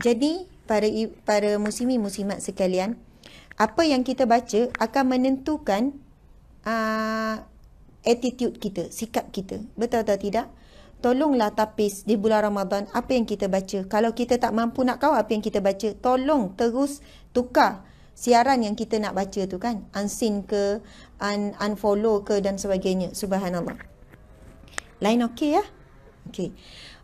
Jadi para para muslimin muslimat sekalian, apa yang kita baca akan menentukan uh, attitude kita, sikap kita. Betul atau tidak? Tolonglah tapis di bulan Ramadan apa yang kita baca. Kalau kita tak mampu nak kau apa yang kita baca, tolong terus tukar siaran yang kita nak baca tu kan. Unseen ke, un unfollow ke dan sebagainya. Subhanallah. Lain okey ya? Okey.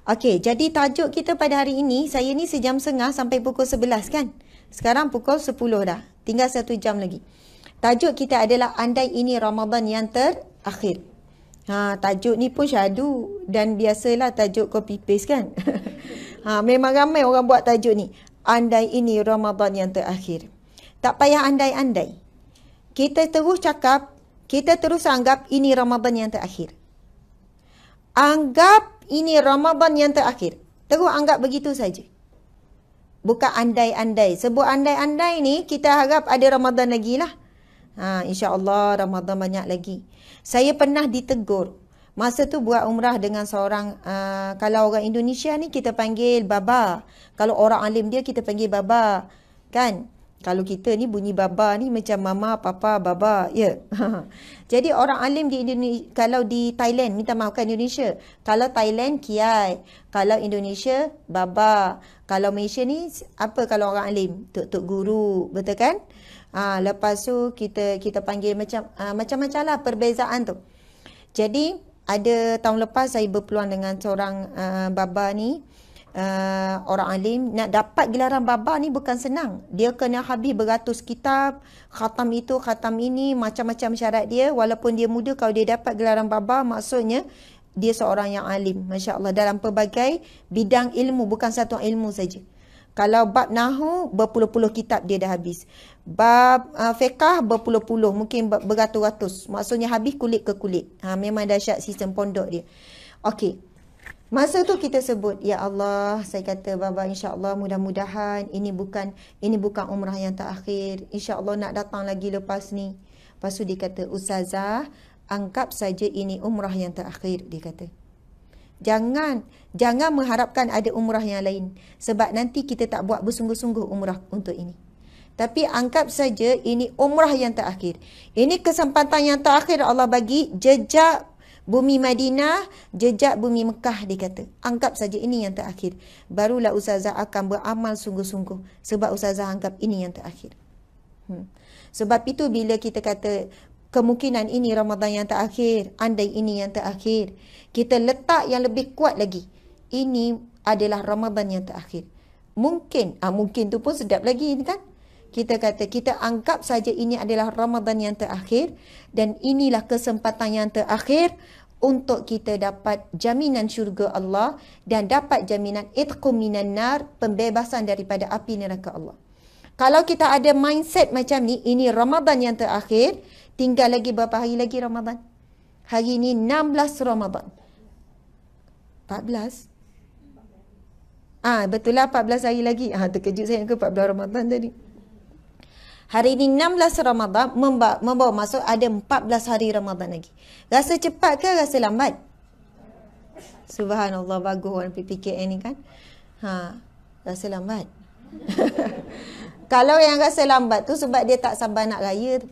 Okey, jadi tajuk kita pada hari ini, saya ni sejam setengah sampai pukul 11 kan? Sekarang pukul 10 dah. Tinggal satu jam lagi. Tajuk kita adalah andai ini Ramadan yang terakhir. Ha, tajuk ni pun syadu dan biasalah tajuk copy paste kan? ha, memang ramai orang buat tajuk ni. Andai ini Ramadan yang terakhir. Tak payah andai-andai. Kita terus cakap, kita terus anggap ini Ramadan yang terakhir. Anggap ini Ramadan yang terakhir. Terus anggap begitu saja. Bukan andai-andai. Sebut andai-andai ni kita harap ada Ramadan lagi lah. Ha, InsyaAllah Ramadan banyak lagi. Saya pernah ditegur. Masa tu buat umrah dengan seorang, uh, kalau orang Indonesia ni kita panggil Baba. Kalau orang alim dia kita panggil Baba. Kan? kalau kita ni bunyi baba ni macam mama, papa, baba, ya. Yeah. Jadi orang alim di Indonesia, kalau di Thailand, minta maafkan Indonesia. Kalau Thailand, kiai. Kalau Indonesia, baba. Kalau Malaysia ni, apa kalau orang alim? Tuk-tuk guru, betul kan? Ha, lepas tu kita kita panggil macam ha, macam-macam lah perbezaan tu. Jadi ada tahun lepas saya berpeluang dengan seorang uh, baba ni uh, orang alim nak dapat gelaran baba ni bukan senang. Dia kena habis beratus kitab, khatam itu, khatam ini, macam-macam syarat dia. Walaupun dia muda, kalau dia dapat gelaran baba maksudnya dia seorang yang alim. Masya Allah dalam pelbagai bidang ilmu, bukan satu ilmu saja. Kalau bab nahu berpuluh-puluh kitab dia dah habis. Bab uh, fiqah berpuluh-puluh, mungkin beratus-ratus. Maksudnya habis kulit ke kulit. Ha, memang dahsyat sistem pondok dia. Okey. Masa tu kita sebut, Ya Allah, saya kata, Baba, insya Allah mudah-mudahan ini bukan ini bukan umrah yang terakhir. Insya Allah nak datang lagi lepas ni. Lepas tu dia kata, Ustazah, anggap saja ini umrah yang terakhir, dia kata. Jangan, jangan mengharapkan ada umrah yang lain. Sebab nanti kita tak buat bersungguh-sungguh umrah untuk ini. Tapi anggap saja ini umrah yang terakhir. Ini kesempatan yang terakhir Allah bagi jejak Bumi Madinah, jejak bumi Mekah dia kata. Anggap saja ini yang terakhir. Barulah Ustazah akan beramal sungguh-sungguh. Sebab Ustazah anggap ini yang terakhir. Hmm. Sebab itu bila kita kata kemungkinan ini Ramadan yang terakhir, andai ini yang terakhir, kita letak yang lebih kuat lagi. Ini adalah Ramadan yang terakhir. Mungkin, ah mungkin tu pun sedap lagi kan? kita kata kita anggap saja ini adalah Ramadan yang terakhir dan inilah kesempatan yang terakhir untuk kita dapat jaminan syurga Allah dan dapat jaminan itqum minan nar pembebasan daripada api neraka Allah. Kalau kita ada mindset macam ni ini Ramadan yang terakhir tinggal lagi berapa hari lagi Ramadan? Hari ini 16 Ramadan. 14 Ah ha, betul lah 14 hari lagi. Ah ha, terkejut saya ke 14 Ramadan tadi. Hari ini 16 Ramadhan membawa masuk ada 14 hari Ramadhan lagi. Rasa cepat ke rasa lambat? Subhanallah bagus orang PPKN ini kan. Ha, rasa lambat. Kalau yang rasa lambat tu sebab dia tak sabar nak raya tu.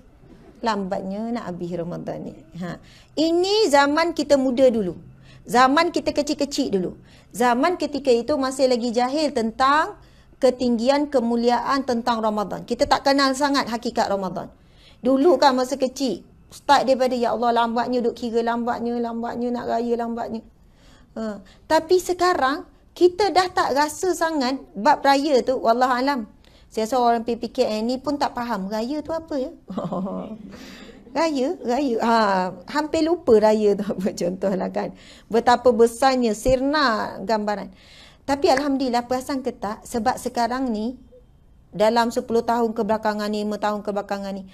Lambatnya nak habis Ramadhan ni. Ha. Ini zaman kita muda dulu. Zaman kita kecil-kecil dulu. Zaman ketika itu masih lagi jahil tentang ketinggian kemuliaan tentang Ramadan. Kita tak kenal sangat hakikat Ramadan. Dulu kan masa kecil, start daripada ya Allah lambatnya duk kira lambatnya, lambatnya nak raya lambatnya. Ha. Tapi sekarang kita dah tak rasa sangat bab raya tu wallah alam. Saya rasa orang PPKN eh, ni pun tak faham raya tu apa ya. raya, raya. Ha, hampir lupa raya tu apa contohlah kan. Betapa besarnya sirna gambaran. Tapi alhamdulillah perasan ketat sebab sekarang ni dalam 10 tahun kebelakangan ni, 5 tahun kebelakangan ni,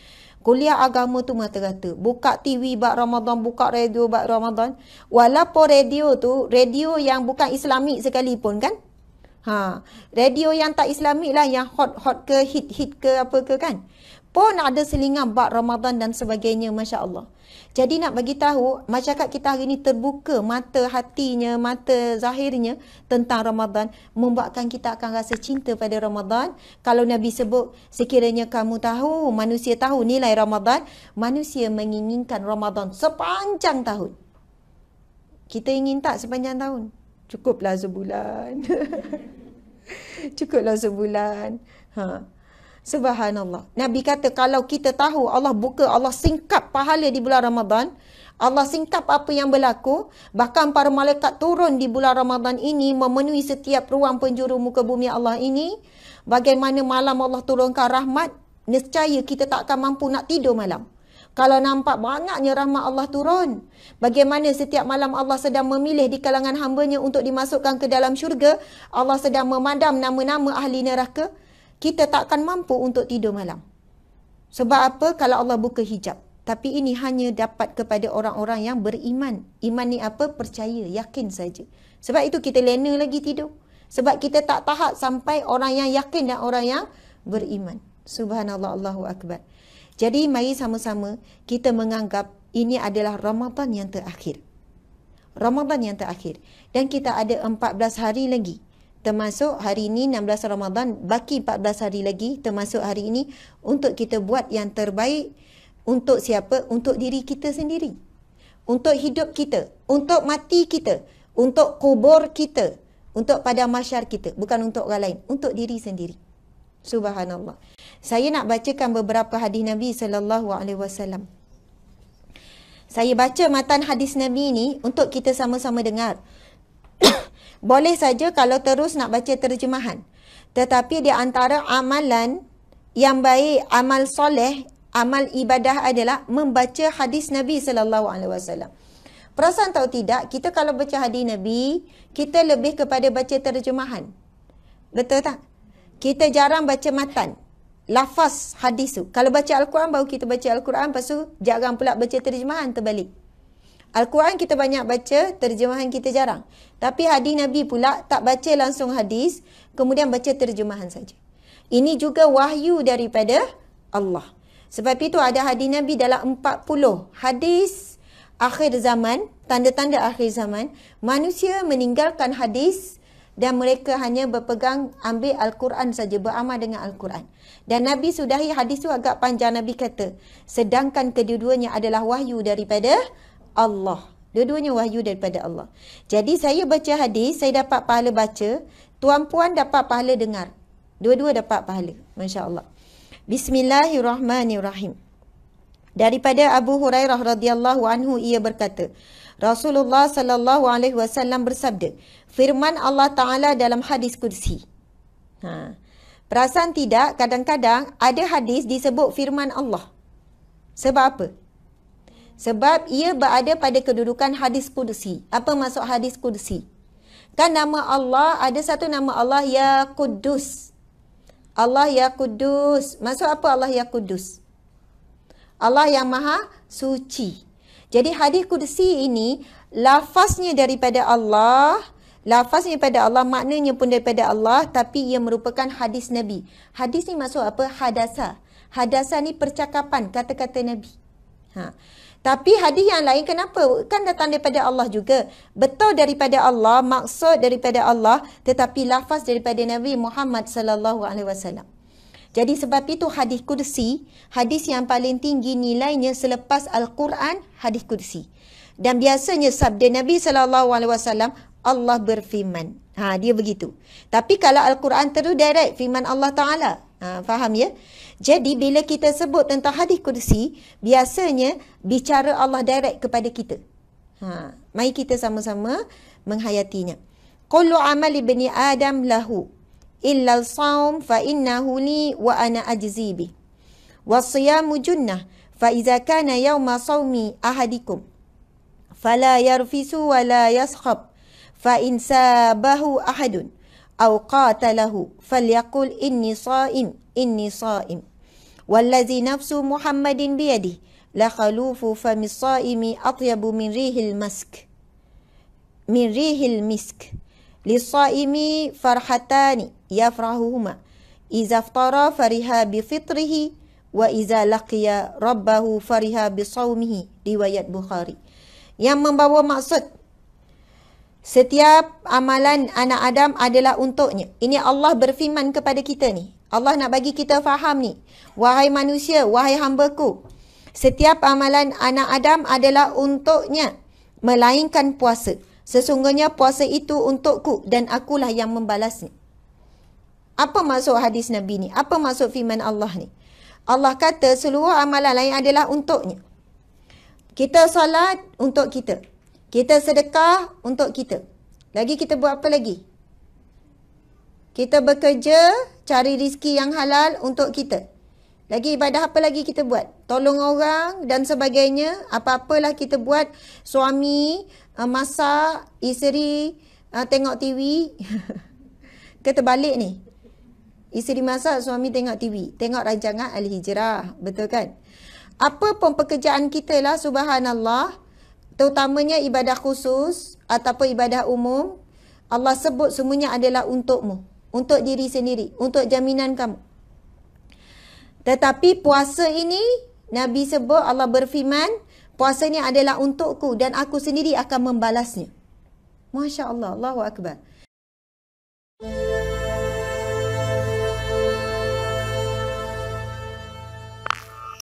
kuliah agama tu merata-rata. Buka TV bak Ramadan, buka radio bak Ramadan. Walaupun radio tu, radio yang bukan islamik sekalipun kan? Ha, radio yang tak islamik lah yang hot-hot ke, hit-hit ke apa ke kan? Pun ada selingan bak Ramadan dan sebagainya, Masya Allah. Jadi nak bagi tahu masyarakat kita hari ini terbuka mata hatinya, mata zahirnya tentang Ramadan membuatkan kita akan rasa cinta pada Ramadan. Kalau Nabi sebut sekiranya kamu tahu, manusia tahu nilai Ramadan, manusia menginginkan Ramadan sepanjang tahun. Kita ingin tak sepanjang tahun? Cukuplah sebulan. Cukuplah sebulan. Ha. Subhanallah. Nabi kata kalau kita tahu Allah buka, Allah singkap pahala di bulan Ramadan, Allah singkap apa yang berlaku, bahkan para malaikat turun di bulan Ramadan ini memenuhi setiap ruang penjuru muka bumi Allah ini, bagaimana malam Allah turunkan rahmat, nescaya kita tak akan mampu nak tidur malam. Kalau nampak banyaknya rahmat Allah turun, bagaimana setiap malam Allah sedang memilih di kalangan hambanya untuk dimasukkan ke dalam syurga, Allah sedang memadam nama-nama ahli neraka, kita takkan mampu untuk tidur malam. Sebab apa? Kalau Allah buka hijab. Tapi ini hanya dapat kepada orang-orang yang beriman. Iman ni apa? Percaya, yakin saja. Sebab itu kita lena lagi tidur. Sebab kita tak tahap sampai orang yang yakin dan orang yang beriman. Subhanallah, Allahu Akbar. Jadi mari sama-sama kita menganggap ini adalah Ramadan yang terakhir. Ramadan yang terakhir. Dan kita ada 14 hari lagi termasuk hari ini 16 Ramadan baki 14 hari lagi termasuk hari ini untuk kita buat yang terbaik untuk siapa untuk diri kita sendiri untuk hidup kita untuk mati kita untuk kubur kita untuk pada masyar kita bukan untuk orang lain untuk diri sendiri subhanallah saya nak bacakan beberapa hadis Nabi sallallahu alaihi wasallam saya baca matan hadis Nabi ini untuk kita sama-sama dengar boleh saja kalau terus nak baca terjemahan. Tetapi di antara amalan yang baik, amal soleh, amal ibadah adalah membaca hadis Nabi sallallahu alaihi wasallam. Perasan tahu tidak, kita kalau baca hadis Nabi, kita lebih kepada baca terjemahan. Betul tak? Kita jarang baca matan. Lafaz hadis tu. Kalau baca Al-Quran, baru kita baca Al-Quran. Lepas tu, jarang pula baca terjemahan terbalik. Al-Quran kita banyak baca, terjemahan kita jarang. Tapi hadis Nabi pula tak baca langsung hadis, kemudian baca terjemahan saja. Ini juga wahyu daripada Allah. Sebab itu ada hadis Nabi dalam 40 hadis akhir zaman, tanda-tanda akhir zaman, manusia meninggalkan hadis dan mereka hanya berpegang ambil Al-Quran saja, beramal dengan Al-Quran. Dan Nabi sudahi hadis itu agak panjang, Nabi kata. Sedangkan kedua-duanya adalah wahyu daripada Allah. Dua-duanya wahyu daripada Allah. Jadi saya baca hadis, saya dapat pahala baca, tuan puan dapat pahala dengar. Dua-dua dapat pahala, masya-Allah. Bismillahirrahmanirrahim. Daripada Abu Hurairah radhiyallahu anhu ia berkata, Rasulullah sallallahu alaihi wasallam bersabda, firman Allah Taala dalam hadis kursi. Ha. Perasan tidak kadang-kadang ada hadis disebut firman Allah. Sebab apa? Sebab ia berada pada kedudukan hadis kudusi. Apa maksud hadis kudusi? Kan nama Allah, ada satu nama Allah, Ya Kudus. Allah Ya Kudus. Maksud apa Allah Ya Kudus? Allah yang Maha Suci. Jadi hadis kudusi ini, lafaznya daripada Allah, Lafaznya daripada Allah, maknanya pun daripada Allah, tapi ia merupakan hadis Nabi. Hadis ni maksud apa? Hadasa. Hadasa ni percakapan, kata-kata Nabi. Ha. Tapi hadis yang lain kenapa? Kan datang daripada Allah juga. Betul daripada Allah, maksud daripada Allah, tetapi lafaz daripada Nabi Muhammad sallallahu alaihi wasallam. Jadi sebab itu hadis kursi, hadis yang paling tinggi nilainya selepas Al-Quran, hadis kursi. Dan biasanya sabda Nabi sallallahu alaihi wasallam Allah berfirman. Ha dia begitu. Tapi kalau Al-Quran terus direct firman Allah Taala, Ha, faham ya? Jadi bila kita sebut tentang hadis kursi, biasanya bicara Allah direct kepada kita. Ha, mari kita sama-sama menghayatinya. Kullu amal ibni Adam lahu illa saum fa innahu li wa ana ajzi bi. Wa siyamu junnah fa idza kana yawma saumi ahadikum fala yarfisu wa la yaskhab fa insabahu ahadun. أو قاتله فليقل إني صائم إني صائم والذي نفس محمد بيده لخلوف فم الصائم أطيب من ريح المسك من ريح المسك للصائم فرحتان يفرحهما إذا افطر فرها بفطره وإذا لقي ربه فرها بصومه رواية بخاري yang membawa maksud Setiap amalan anak Adam adalah untuknya. Ini Allah berfirman kepada kita ni. Allah nak bagi kita faham ni. Wahai manusia, wahai hamba ku. Setiap amalan anak Adam adalah untuknya. Melainkan puasa. Sesungguhnya puasa itu untukku dan akulah yang membalasnya. Apa maksud hadis Nabi ni? Apa maksud firman Allah ni? Allah kata seluruh amalan lain adalah untuknya. Kita salat untuk kita. Kita sedekah untuk kita. Lagi kita buat apa lagi? Kita bekerja cari rizki yang halal untuk kita. Lagi ibadah apa lagi kita buat? Tolong orang dan sebagainya. Apa-apalah kita buat. Suami, eh, masak, isteri, eh, tengok TV. Kita balik ni. Isteri masak, suami tengok TV. Tengok rancangan Al-Hijrah. Betul kan? Apa pun pekerjaan kita lah subhanallah terutamanya ibadah khusus ataupun ibadah umum, Allah sebut semuanya adalah untukmu, untuk diri sendiri, untuk jaminan kamu. Tetapi puasa ini, Nabi sebut Allah berfirman, puasa ini adalah untukku dan aku sendiri akan membalasnya. Masya Allah, Allahu Akbar. Allah.